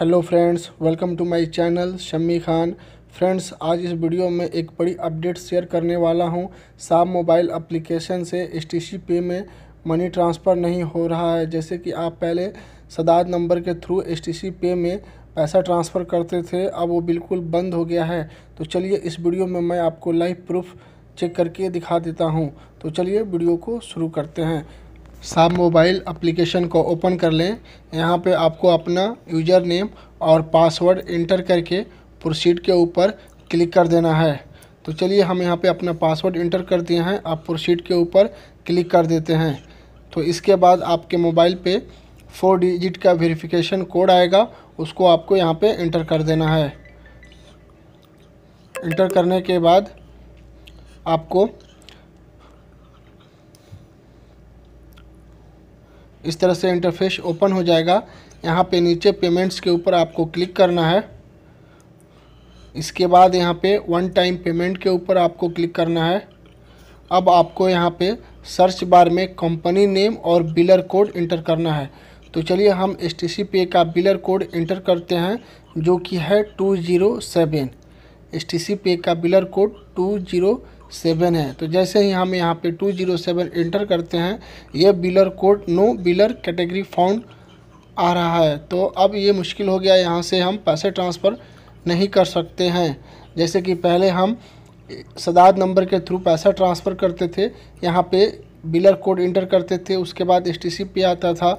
hello friends welcome to my channel Shammi Khan friends आज इस video में एक बड़ी अपडेट शेयर करने वाला हूं साब मोबाइल एप्लीकेशन से एस पे में मनी ट्रांसफ़र नहीं हो रहा है जैसे कि आप पहले सदाद नंबर के थ्रू एस पे में पैसा ट्रांसफ़र करते थे अब वो बिल्कुल बंद हो गया है तो चलिए इस वीडियो में मैं आपको लाइव प्रूफ चेक करके दिखा देता हूँ तो चलिए वीडियो को शुरू करते हैं साब मोबाइल एप्लीकेशन को ओपन कर लें यहाँ पे आपको अपना यूज़र नेम और पासवर्ड इंटर करके प्रोसीड के ऊपर क्लिक कर देना है तो चलिए हम यहाँ पे अपना पासवर्ड इंटर कर दिए हैं आप प्रोसीड के ऊपर क्लिक कर देते हैं तो इसके बाद आपके मोबाइल पे फोर डिजिट का वेरिफिकेशन कोड आएगा उसको आपको यहाँ पे इंटर कर देना है इंटर करने के बाद आपको इस तरह से इंटरफेस ओपन हो जाएगा यहाँ पे नीचे पेमेंट्स के ऊपर आपको क्लिक करना है इसके बाद यहाँ पे वन टाइम पेमेंट के ऊपर आपको क्लिक करना है अब आपको यहाँ पे सर्च बार में कंपनी नेम और बिलर कोड इंटर करना है तो चलिए हम एस टी सी पे का बिलर कोड इंटर करते हैं जो कि है two zero seven S T C pay का biller code two zero seven है तो जैसे ही हम यहाँ पे टू जीरो सेवन इंटर करते हैं ये biller code no biller category found आ रहा है तो अब ये मुश्किल हो गया यहाँ से हम पैसे ट्रांसफ़र नहीं कर सकते हैं जैसे कि पहले हम सदाद नंबर के थ्रू पैसा ट्रांसफ़र करते थे यहाँ पे बिलर कोड इंटर करते थे उसके बाद एस टी पे आता था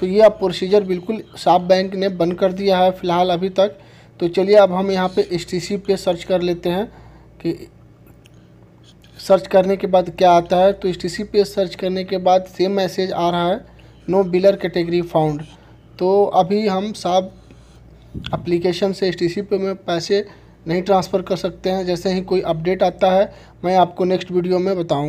तो ये अब प्रोसीजर बिल्कुल साफ बैंक ने बंद कर दिया है फ़िलहाल अभी तक तो चलिए अब हम यहाँ पे एस टी पे सर्च कर लेते हैं कि सर्च करने के बाद क्या आता है तो एस टी पे सर्च करने के बाद सेम मैसेज आ रहा है नो बिलर कैटेगरी फाउंड तो अभी हम साब अप्लीकेशन से एस टी पे में पैसे नहीं ट्रांसफ़र कर सकते हैं जैसे ही कोई अपडेट आता है मैं आपको नेक्स्ट वीडियो में बताऊँ